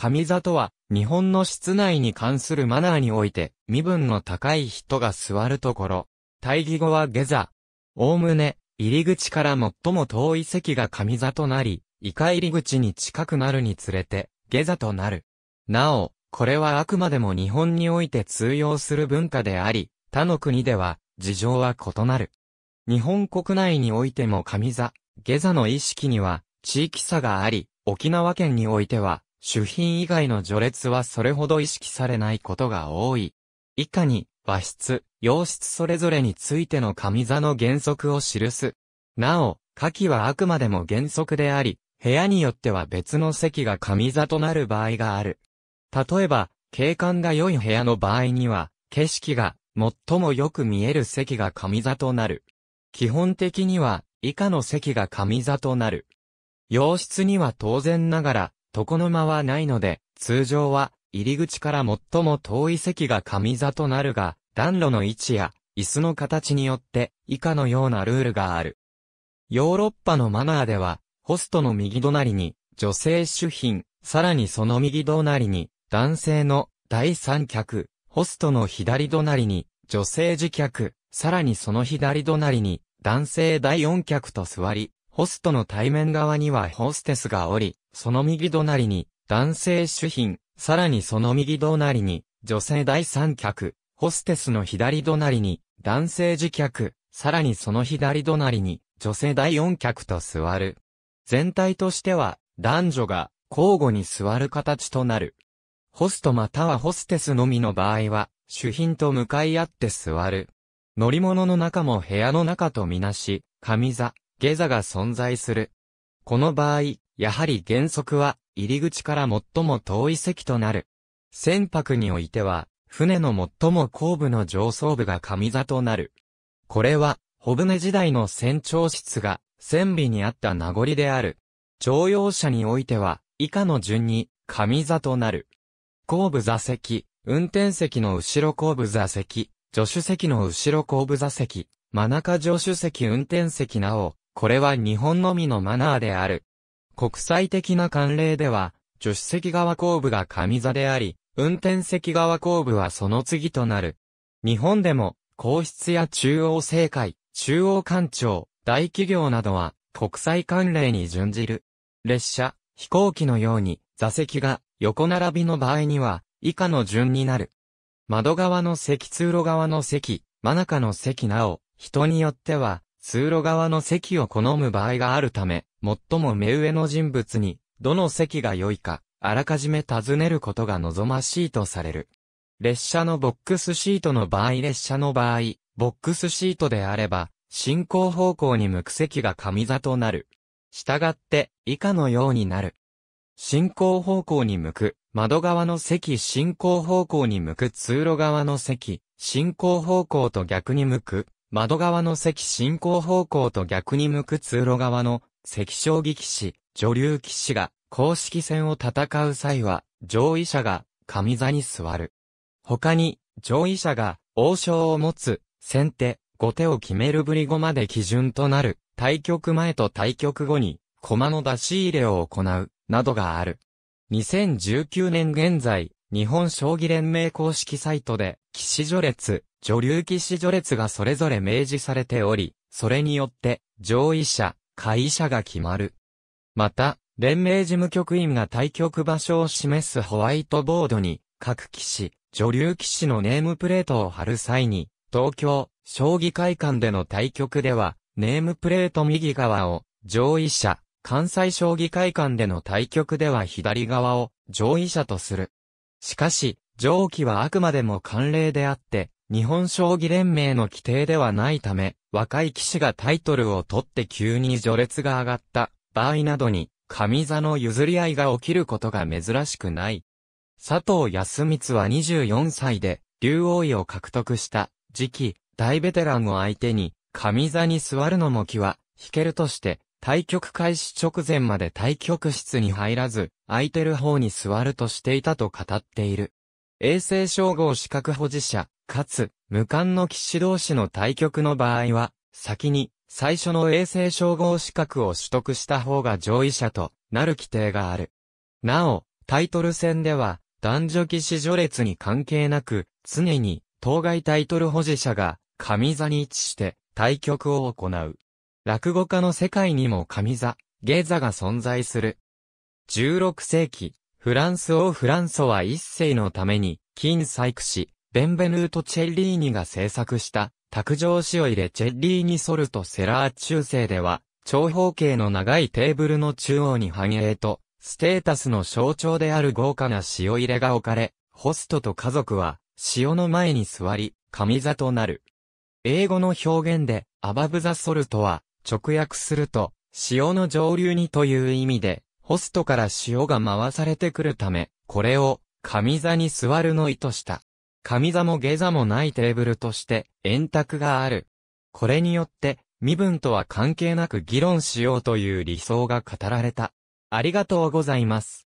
上座とは、日本の室内に関するマナーにおいて、身分の高い人が座るところ。対義語は下座。おおむね、入り口から最も遠い席が上座となり、以下入り口に近くなるにつれて、下座となる。なお、これはあくまでも日本において通用する文化であり、他の国では、事情は異なる。日本国内においても上座、下座の意識には、地域差があり、沖縄県においては、主品以外の序列はそれほど意識されないことが多い。以下に、和室、洋室それぞれについての紙座の原則を記す。なお、下記はあくまでも原則であり、部屋によっては別の席が紙座となる場合がある。例えば、景観が良い部屋の場合には、景色が最もよく見える席が紙座となる。基本的には、以下の席が紙座となる。洋室には当然ながら、床の間はないので、通常は、入り口から最も遠い席が上座となるが、暖炉の位置や、椅子の形によって、以下のようなルールがある。ヨーロッパのマナーでは、ホストの右隣に、女性主賓、さらにその右隣に、男性の第三客、ホストの左隣に、女性次客、さらにその左隣に、男性第四客と座り、ホストの対面側にはホステスがおり、その右隣に、男性主賓、さらにその右隣に、女性第三客、ホステスの左隣に、男性次客、さらにその左隣に、女性第四客と座る。全体としては、男女が交互に座る形となる。ホストまたはホステスのみの場合は、主賓と向かい合って座る。乗り物の中も部屋の中とみなし、上座、下座が存在する。この場合、やはり原則は、入り口から最も遠い席となる。船舶においては、船の最も後部の上層部が上座となる。これは、小舟時代の船長室が、船尾にあった名残である。乗用車においては、以下の順に、上座となる。後部座席、運転席の後ろ後部座席、助手席の後ろ後部座席、真中助手席運転席なお、これは日本のみのマナーである。国際的な慣例では、助手席側後部が上座であり、運転席側後部はその次となる。日本でも、皇室や中央政界、中央官庁、大企業などは、国際慣例に準じる。列車、飛行機のように、座席が横並びの場合には、以下の順になる。窓側の席通路側の席、真中の席なお、人によっては、通路側の席を好む場合があるため、最も目上の人物に、どの席が良いか、あらかじめ尋ねることが望ましいとされる。列車のボックスシートの場合列車の場合、ボックスシートであれば、進行方向に向く席が上座となる。従って、以下のようになる。進行方向に向く、窓側の席進行方向に向く通路側の席、進行方向と逆に向く、窓側の席進行方向と逆に向く通路側の関将棋騎士、女流棋士が公式戦を戦う際は、上位者が上座に座る。他に、上位者が王将を持つ、先手、後手を決めるぶり後まで基準となる、対局前と対局後に、駒の出し入れを行う、などがある。2019年現在、日本将棋連盟公式サイトで、騎士序列、女流棋士序列がそれぞれ明示されており、それによって、上位者、会社が決まる。また、連盟事務局員が対局場所を示すホワイトボードに、各騎士、女流棋士のネームプレートを貼る際に、東京、将棋会館での対局では、ネームプレート右側を、上位者、関西将棋会館での対局では左側を、上位者とする。しかし、上記はあくまでも慣例であって、日本将棋連盟の規定ではないため、若い騎士がタイトルを取って急に序列が上がった場合などに、上座の譲り合いが起きることが珍しくない。佐藤康光は24歳で、竜王位を獲得した、次期、大ベテランを相手に、上座に座るのも気は、引けるとして、対局開始直前まで対局室に入らず、空いてる方に座るとしていたと語っている。衛星称号資格保持者、かつ、無冠の騎士同士の対局の場合は、先に、最初の衛星称号資格を取得した方が上位者となる規定がある。なお、タイトル戦では、男女騎士序列に関係なく、常に、当該タイトル保持者が、上座に位置して、対局を行う。落語家の世界にも上座、下座が存在する。16世紀、フランス王フランソは一世のために、金細工し、ベンベヌート・チェッリーニが制作した卓上塩入れチェッリーニソルトセラー中世では、長方形の長いテーブルの中央に繁栄と、ステータスの象徴である豪華な塩入れが置かれ、ホストと家族は、塩の前に座り、神座となる。英語の表現で、アバブザソルトは、直訳すると、塩の上流にという意味で、ホストから塩が回されてくるため、これを、神座に座るの意図した。上座も下座もないテーブルとして円卓がある。これによって、身分とは関係なく議論しようという理想が語られた。ありがとうございます。